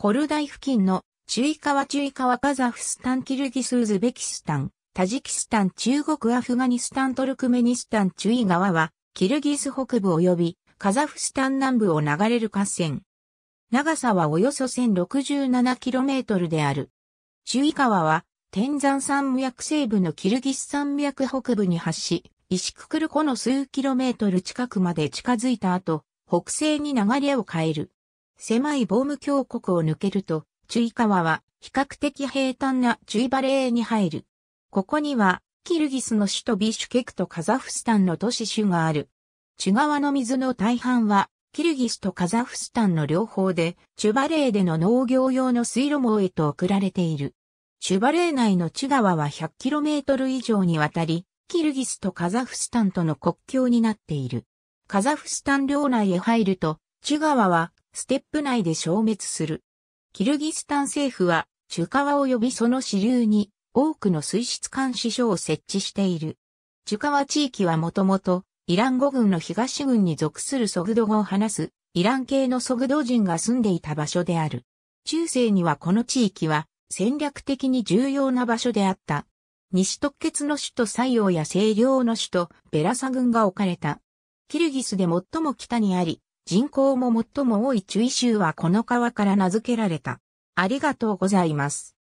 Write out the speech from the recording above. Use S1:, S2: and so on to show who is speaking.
S1: コルダイ付
S2: 近のチュイ川チュイ川カザフスタンキルギスウズベキスタン、タジキスタン中国アフガニスタントルクメニスタンチュイ川はキルギス北部及びカザフスタン南部を流れる河川。長さはおよそ 1067km である。チュイ川は天山山脈西部のキルギス山脈北部に発し、石くくる湖の数キロメートル近くまで近づいた後、北西に流れを変える。狭いボーム峡谷を抜けると、チュイ川は比較的平坦なチュイバレーに入る。ここには、キルギスの首都ビシュケクとカザフスタンの都市種がある。チュ川の水の大半は、キルギスとカザフスタンの両方で、チュバレーでの農業用の水路網へと送られている。チュバレー内のチュ川は 100km 以上にわたり、キルギスとカザフスタンとの国境になっている。カザフスタン領内へ入ると、チュ川はステップ内で消滅する。キルギスタン政府は、チュカワ及びその支流に多くの水質監視所を設置している。チュカワ地域はもともと、イラン語軍の東軍に属するソグド語を話す、イラン系のソグド人が住んでいた場所である。中世にはこの地域は戦略的に重要な場所であった。西特決の首都西洋や西洋の首都ベラサ軍が置かれた。キルギスで最も北にあり、人口も最も多い注意集州はこの川から名付けられた。あ
S1: りがとうございます。